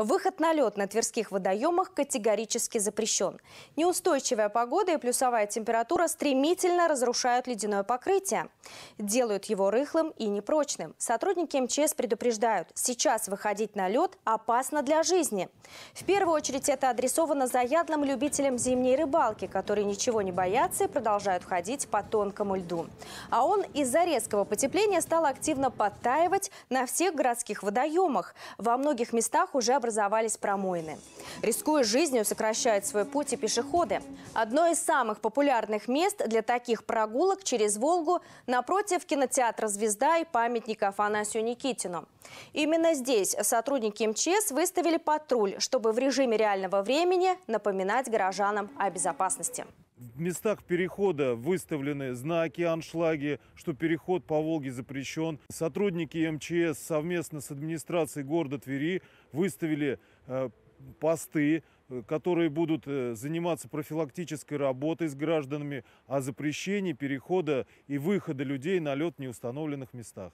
Выход на лед на Тверских водоемах категорически запрещен. Неустойчивая погода и плюсовая температура стремительно разрушают ледяное покрытие. Делают его рыхлым и непрочным. Сотрудники МЧС предупреждают, сейчас выходить на лед опасно для жизни. В первую очередь это адресовано заядлым любителям зимней рыбалки, которые ничего не боятся и продолжают ходить по тонкому льду. А он из-за резкого потепления стал активно подтаивать на всех городских водоемах. Во многих местах уже образовались образовались промоины. Рискуя жизнью, сокращают свой путь и пешеходы. Одно из самых популярных мест для таких прогулок через Волгу напротив кинотеатра «Звезда» и памятника Афанасию Никитину. Именно здесь сотрудники МЧС выставили патруль, чтобы в режиме реального времени напоминать горожанам о безопасности. В местах перехода выставлены знаки, аншлаги, что переход по Волге запрещен. Сотрудники МЧС совместно с администрацией города Твери выставили э, посты, э, которые будут э, заниматься профилактической работой с гражданами о запрещении перехода и выхода людей на лед в неустановленных местах.